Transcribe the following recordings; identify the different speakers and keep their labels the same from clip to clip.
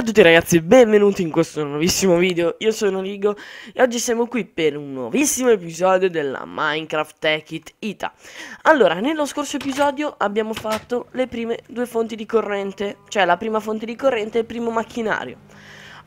Speaker 1: a tutti ragazzi, benvenuti in questo nuovissimo video, io sono Rigo e oggi siamo qui per un nuovissimo episodio della Minecraft Tech It Ita Allora, nello scorso episodio abbiamo fatto le prime due fonti di corrente, cioè la prima fonte di corrente e il primo macchinario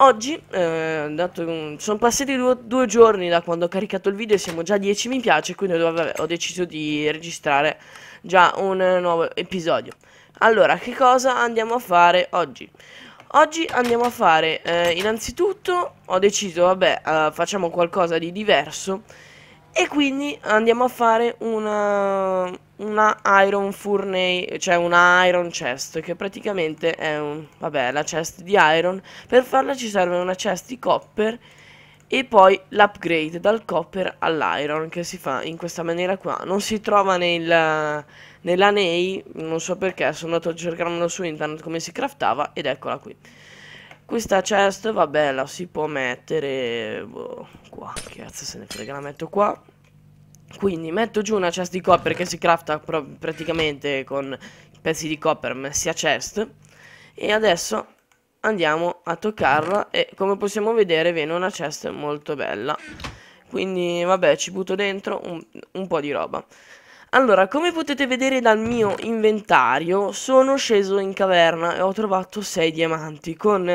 Speaker 1: Oggi, eh, dato, sono passati due, due, giorni da quando ho caricato il video e siamo già 10 mi piace, quindi ho deciso di registrare già un eh, nuovo episodio allora, che cosa andiamo a fare oggi? Oggi andiamo a fare, eh, innanzitutto ho deciso, vabbè, eh, facciamo qualcosa di diverso e quindi andiamo a fare una, una iron furnace, cioè una iron chest, che praticamente è un, vabbè, la chest di iron. Per farla ci serve una chest di copper e poi l'upgrade dal copper all'iron che si fa in questa maniera qua non si trova nel, nell'anei non so perché sono andato a cercarmelo su internet come si craftava ed eccola qui questa chest vabbè la si può mettere boh, qua che cazzo se ne frega la metto qua quindi metto giù una chest di copper che si crafta praticamente con pezzi di copper messi a chest e adesso andiamo a toccarla e come possiamo vedere viene una chest molto bella. Quindi vabbè ci butto dentro un, un po' di roba. Allora, come potete vedere dal mio inventario, sono sceso in caverna e ho trovato 6 diamanti. Con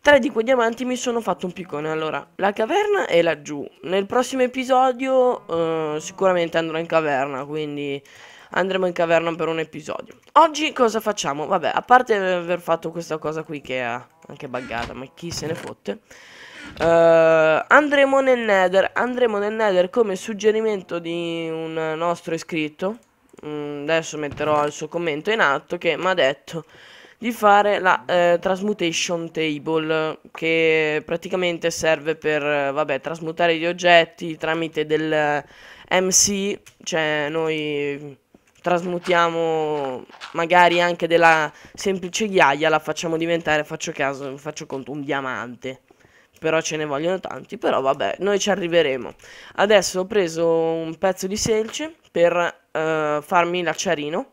Speaker 1: 3 di quei diamanti mi sono fatto un piccone. Allora, la caverna è laggiù. Nel prossimo episodio eh, sicuramente andrò in caverna, quindi andremo in caverna per un episodio. Oggi cosa facciamo? Vabbè, a parte aver fatto questa cosa qui che è anche buggata, ma chi se ne fotte. Uh, andremo nel nether Andremo nel nether come suggerimento di un nostro iscritto mm, Adesso metterò il suo commento in alto Che mi ha detto di fare la eh, transmutation table Che praticamente serve per, vabbè, trasmutare gli oggetti Tramite del eh, MC Cioè noi trasmutiamo magari anche della semplice ghiaia, la facciamo diventare, faccio caso, faccio conto, un diamante. Però ce ne vogliono tanti, però vabbè, noi ci arriveremo. Adesso ho preso un pezzo di selce per uh, farmi l'acciarino.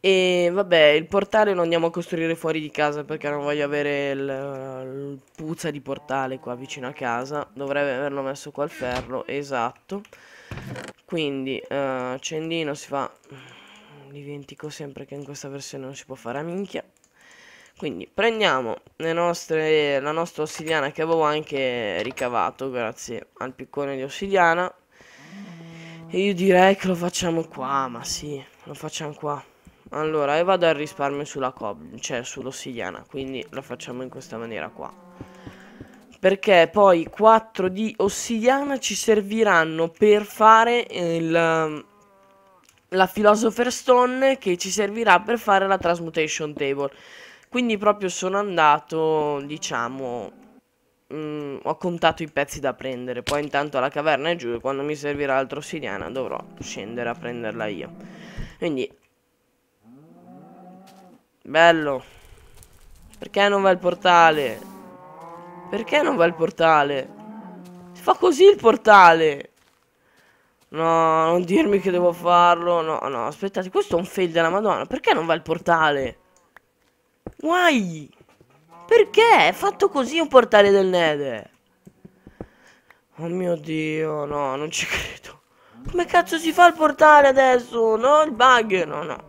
Speaker 1: E vabbè, il portale lo andiamo a costruire fuori di casa perché non voglio avere il, il, puzza di portale qua vicino a casa. Dovrei averlo messo qua al ferro, esatto. Quindi uh, accendino si fa, dimentico sempre che in questa versione non si può fare a minchia. Quindi prendiamo nostre, la nostra ossidiana che avevo anche ricavato grazie al piccone di ossidiana. E io direi che lo facciamo qua, ma sì, lo facciamo qua. Allora, e vado al risparmio sulla cob, cioè sull'ossidiana, quindi lo facciamo in questa maniera qua perché poi 4 di ossidiana ci serviranno per fare il, ehm, la Philosopher's Stone che ci servirà per fare la Transmutation Table. Quindi proprio sono andato, diciamo, mh, mm, ho contato i pezzi da prendere. Poi intanto la caverna è giù e quando mi servirà l'altra ossidiana dovrò scendere a prenderla io. Quindi... Bello. Perché non va il portale? Perché non va il portale? Si fa così il portale. No, non dirmi che devo farlo. No, no, aspettate. Questo è un fail della madonna. Perché non va il portale? Why? Perché? È fatto così un portale del Nether. Oh mio Dio, no, non ci credo. Come cazzo si fa il portale adesso? No, il bug. No, no.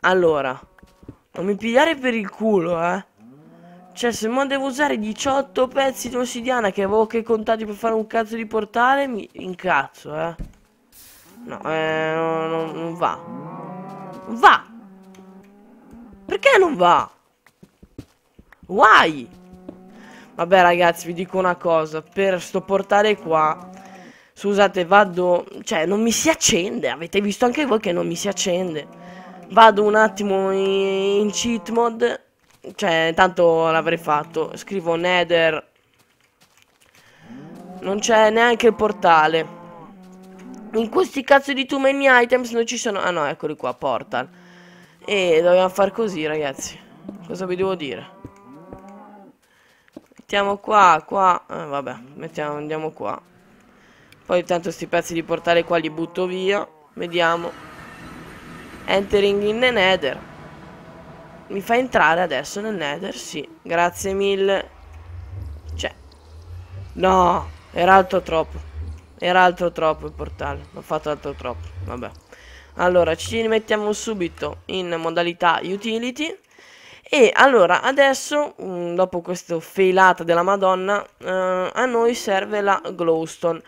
Speaker 1: Allora. Non mi pigliare per il culo, eh. Cioè, se mo devo usare 18 pezzi di ossidiana che avevo che contati per fare un cazzo di portale, mi incazzo, eh. No, eh, non, non va. Va! Perché non va? Why? Vabbè, ragazzi, vi dico una cosa. Per sto portale qua, scusate, vado... Cioè, non mi si accende. Avete visto anche voi che non mi si accende. Vado un attimo in, in cheat mode cioè, tanto l'avrei fatto. Scrivo nether. Non c'è neanche il portale. In questi cazzo di too many items non ci sono... Ah no, eccoli qua, portal. E dobbiamo far così, ragazzi. Cosa vi devo dire? Mettiamo qua, qua... Eh, vabbè, mettiamo, andiamo qua. Poi tanto questi pezzi di portale qua li butto via. Vediamo. Entering in the nether. Mi fa entrare adesso nel nether? Sì. Grazie mille. Cioè. No. Era altro troppo. Era altro troppo il portale. ho fatto altro troppo. Vabbè. Allora, ci mettiamo subito in modalità utility. E allora, adesso, mm, dopo questa failata della Madonna, eh, a noi serve la glowstone.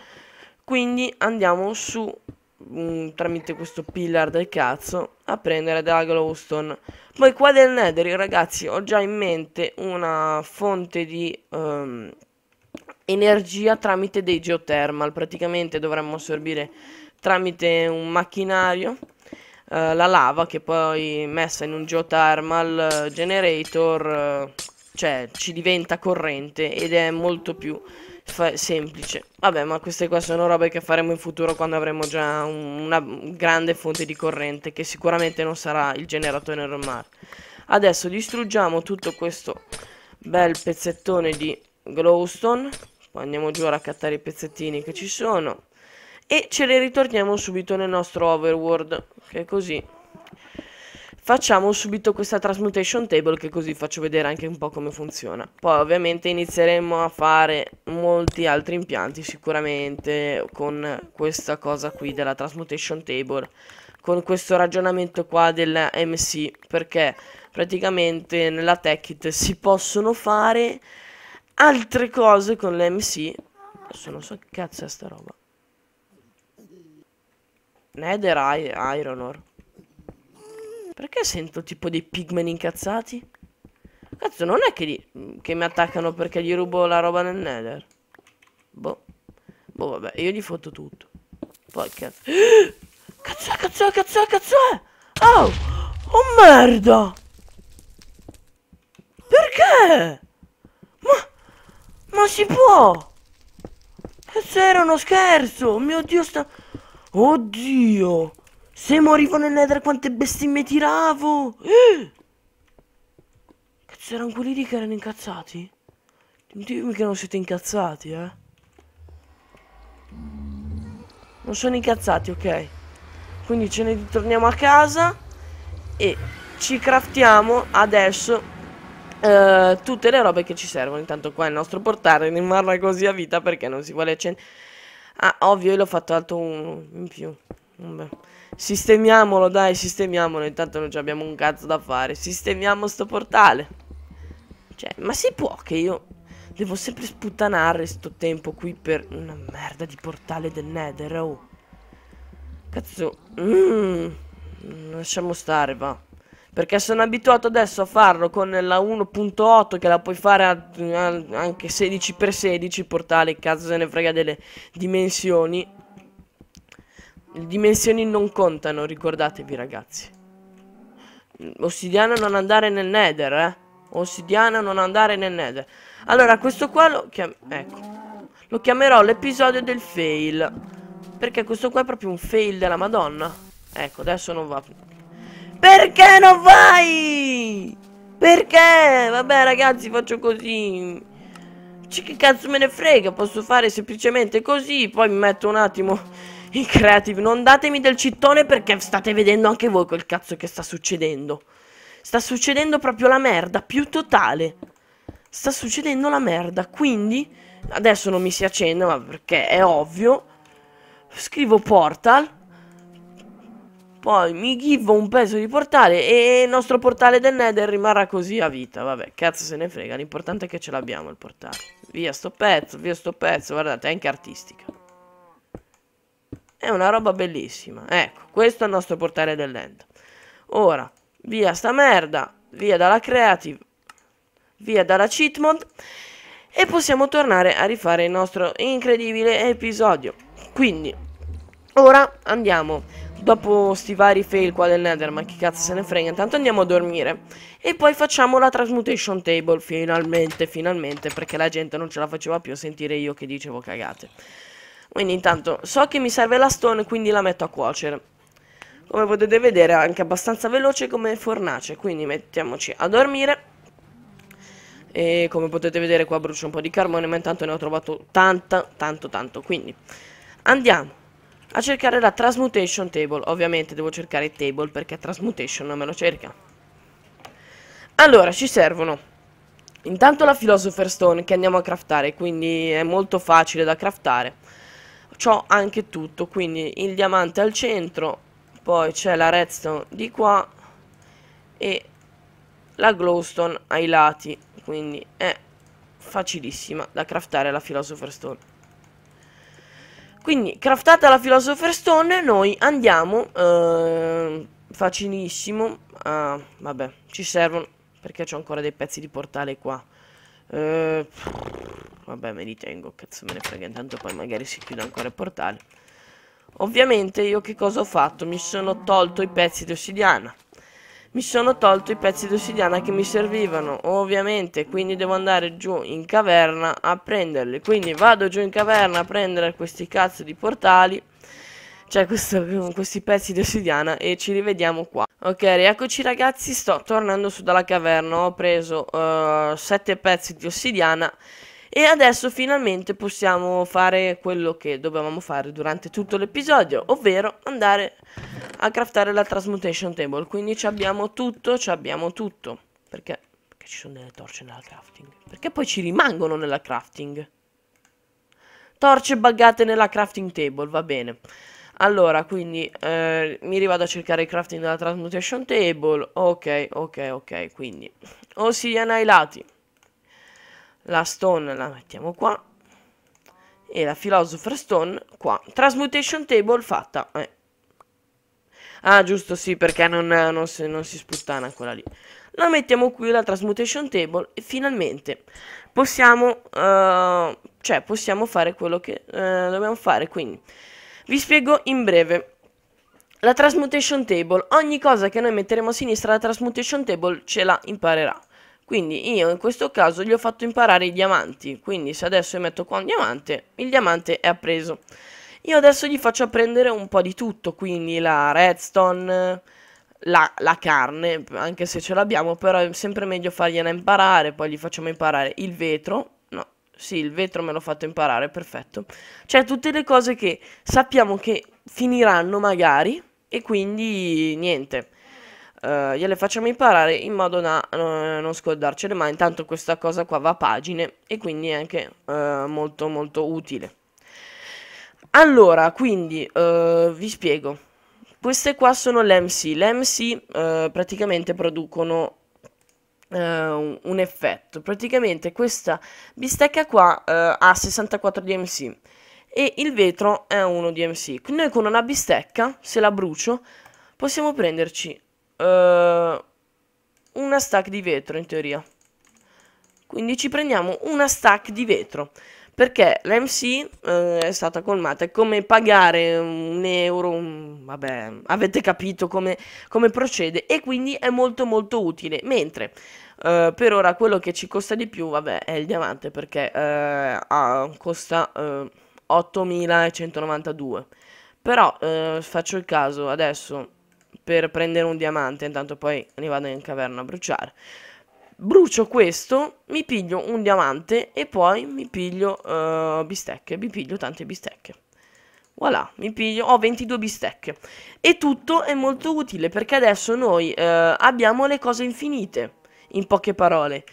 Speaker 1: Quindi andiamo su um, tramite questo pillar del cazzo a prendere da glowstone poi qua del nether ragazzi ho già in mente una fonte di um, energia tramite dei geothermal praticamente dovremmo assorbire tramite un macchinario uh, la lava che poi messa in un geothermal eh, generator uh, cioè ci diventa corrente ed è molto più semplice. Vabbè, ma queste qua sono robe che faremo in futuro quando avremo già un, una grande fonte di corrente che sicuramente non sarà il generatore normale. Adesso distruggiamo tutto questo bel pezzettone di glowstone. andiamo giù a raccattare i pezzettini che ci sono. E ce li ritorniamo subito nel nostro overworld. Che così Facciamo subito questa transmutation table che così faccio vedere anche un po' come funziona. Poi ovviamente inizieremo a fare molti altri impianti sicuramente con questa cosa qui della transmutation table. Con questo ragionamento qua della MC perché praticamente nella tech Techit si possono fare altre cose con l'MC. Adesso non so che cazzo è sta roba. Nether Iron Ore. Perché sento tipo dei pigmen incazzati? Cazzo, non è che, li, mm, che mi attaccano perché gli rubo la roba nel nether. Boh. Boh, vabbè, io gli fotto tutto. Poi, cazzo. Cazzo, cazzo, cazzo, cazzo. Oh! Oh, merda! Perché? Ma... Ma si può! Cazzo, era uno scherzo! Mio Dio, sta... Oddio! Se morivo nel nether quante bestemmie tiravo! Eh! Cazzo, erano quelli lì che erano incazzati? Dimmi che non siete incazzati, eh? Non sono incazzati, ok. Quindi ce ne ritorniamo a casa e ci craftiamo adesso eh, tutte le robe che ci servono. Intanto qua il nostro portale rimarrà così a vita perché non si vuole accendere. Ah, ovvio, io l'ho fatto alto uno in più. Vabbè. Sistemiamolo, dai, sistemiamolo. Intanto non abbiamo un cazzo da fare. Sistemiamo sto portale. Cioè, ma si può che io devo sempre sputtanare sto tempo qui per una merda di portale del Nether, oh. Cazzo. Mm. Lasciamo stare, va. Perché sono abituato adesso a farlo con la 1.8 che la puoi fare a, a, anche 16x16 portale, cazzo se ne frega delle dimensioni. Le dimensioni non contano, ricordatevi ragazzi. Ossidiana non andare nel nether, eh. Ossidiana non andare nel nether. Allora, questo qua lo, chiam ecco. lo chiamerò l'episodio del fail. Perché questo qua è proprio un fail della madonna. Ecco, adesso non va più. Perché non vai? Perché? Vabbè ragazzi, faccio così. Cioè, che cazzo me ne frega, posso fare semplicemente così, poi mi metto un attimo i creative, non datemi del cittone perché state vedendo anche voi quel cazzo che sta succedendo. Sta succedendo proprio la merda più totale. Sta succedendo la merda, quindi adesso non mi si accende, ma perché è ovvio. Scrivo portal poi mi give un pezzo di portale e il nostro portale del Nether rimarrà così a vita. Vabbè, cazzo se ne frega, l'importante è che ce l'abbiamo il portale. Via sto pezzo, via sto pezzo, guardate, è anche artistica. È una roba bellissima. Ecco, questo è il nostro portale dell'end. Ora, via sta merda, via dalla creative, via dalla cheat mod e possiamo tornare a rifare il nostro incredibile episodio. Quindi, ora andiamo, dopo sti vari fail qua del nether, ma chi cazzo se ne frega, intanto andiamo a dormire. E poi facciamo la transmutation table, finalmente, finalmente, perché la gente non ce la faceva più a sentire io che dicevo cagate. Quindi intanto so che mi serve la stone quindi la metto a cuocere. Come potete vedere è anche abbastanza veloce come fornace, quindi mettiamoci a dormire. E come potete vedere qua brucia un po' di carbone, ma intanto ne ho trovato tanta, tanto, tanto. Quindi andiamo a cercare la transmutation table. Ovviamente devo cercare table perché transmutation non me lo cerca. Allora, ci servono intanto la philosopher stone che andiamo a craftare, quindi è molto facile da craftare ho anche tutto quindi il diamante al centro poi c'è la redstone di qua e la glowstone ai lati quindi è facilissima da craftare la philosopher stone quindi craftata la philosopher stone noi andiamo eh, facilissimo ah, vabbè ci servono perché ho ancora dei pezzi di portale qua eh, Vabbè me li tengo, cazzo me ne frega Intanto poi magari si chiude ancora il portale Ovviamente io che cosa ho fatto? Mi sono tolto i pezzi di ossidiana mi sono tolto i pezzi di ossidiana che mi servivano, ovviamente, quindi devo andare giù in caverna a prenderli. Quindi vado giù in caverna a prendere questi cazzo di portali, cioè questo, questi pezzi di ossidiana e ci rivediamo qua. Ok, eccoci ragazzi, sto tornando su dalla caverna, ho preso uh, eh, 7 pezzi di ossidiana e adesso finalmente possiamo fare quello che dovevamo fare durante tutto l'episodio, ovvero andare a craftare la transmutation table. Quindi ci abbiamo tutto, ci abbiamo tutto. Perché? Perché ci sono delle torce nella crafting. Perché poi ci rimangono nella crafting. Torce buggate nella crafting table, va bene. Allora, quindi eh, mi rivado a cercare il crafting della transmutation table. Ok, ok, ok, quindi ossidiana ai lati la stone la mettiamo qua e la philosopher stone qua transmutation table fatta eh. ah giusto sì perché non, non, si, non si sputtana quella lì la mettiamo qui la transmutation table e finalmente possiamo uh, cioè possiamo fare quello che uh, dobbiamo fare quindi vi spiego in breve la transmutation table ogni cosa che noi metteremo a sinistra la transmutation table ce la imparerà quindi io in questo caso gli ho fatto imparare i diamanti, quindi se adesso io metto qua un diamante, il diamante è appreso. Io adesso gli faccio apprendere un po' di tutto, quindi la redstone, la, la carne, anche se ce l'abbiamo, però è sempre meglio fargliela imparare, poi gli facciamo imparare il vetro, no, sì, il vetro me l'ho fatto imparare, perfetto. Cioè tutte le cose che sappiamo che finiranno magari e quindi niente uh, gliele facciamo imparare in modo da uh, non scordarcele mai. Intanto questa cosa qua va a pagine e quindi è anche uh, molto molto utile. Allora, quindi vi spiego. Queste qua sono le MC l'MC. L'MC praticamente producono Uh, un effetto. Praticamente questa bistecca qua uh, ha 64 DMC e il vetro è 1 DMC Noi con una bistecca, se la brucio, possiamo prenderci uh, una stack di vetro in teoria. Quindi ci prendiamo una stack di vetro perché l'MC eh, è stata colmata. È come pagare un euro, un... vabbè, avete capito come, come, procede e quindi è molto molto utile. Mentre eh, per ora quello che ci costa di più, vabbè, è il diamante perché eh, ah, costa 8.192. Eh, Però eh, faccio il caso adesso per prendere un diamante, intanto poi ne vado in caverna a bruciare. Brucio questo, mi piglio un diamante e poi mi piglio uh, bistecche, mi piglio tante bistecche. Voilà, mi piglio, ho 22 bistecche. E tutto è molto utile perché adesso noi uh, abbiamo le cose infinite, in poche parole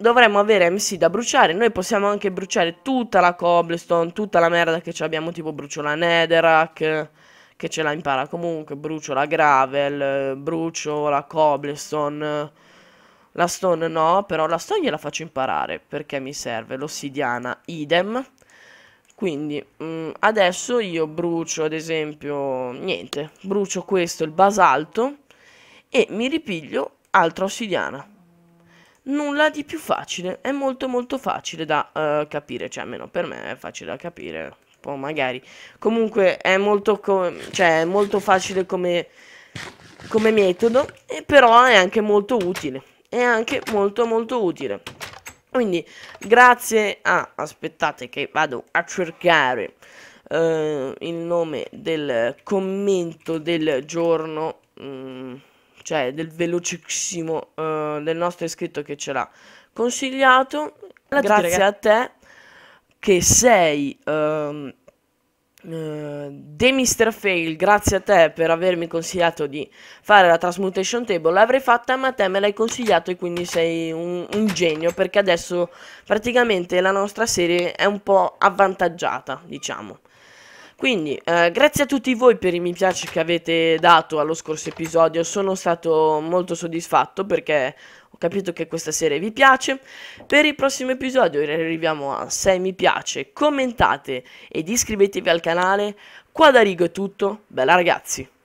Speaker 1: dovremmo avere MC da bruciare. Noi possiamo anche bruciare tutta la cobblestone, tutta la merda che abbiamo, tipo brucio la netherrack che ce la impara comunque, brucio la gravel, brucio la cobblestone, la stone no, però la stone gliela faccio imparare perché mi serve, l'ossidiana idem. Quindi mh, mm, adesso io brucio ad esempio, niente, brucio questo, il basalto, e mi ripiglio altra ossidiana. Nulla di più facile, è molto molto facile da uh, capire, cioè almeno per me è facile da capire, poi magari. Comunque è molto, cioè, è molto facile come, come metodo, e però è anche molto utile. È anche molto molto utile. Quindi grazie a... aspettate che vado a cercare eh, il nome del commento del giorno. Mh, mm, cioè del velocissimo eh, del nostro iscritto che ce l'ha consigliato. Grazie a te che sei um, uh, The Mr. Fail, grazie a te per avermi consigliato di fare la transmutation table, l'avrei fatta ma te me l'hai consigliato e quindi sei un, un genio perché adesso praticamente la nostra serie è un po' avvantaggiata, diciamo. Quindi, eh, grazie a tutti voi per i mi piace che avete dato allo scorso episodio. Sono stato molto soddisfatto perché ho capito che questa serie vi piace. Per il prossimo episodio arriviamo a 6 mi piace. Commentate ed iscrivetevi al canale. Qua da Rigo è tutto. Bella ragazzi!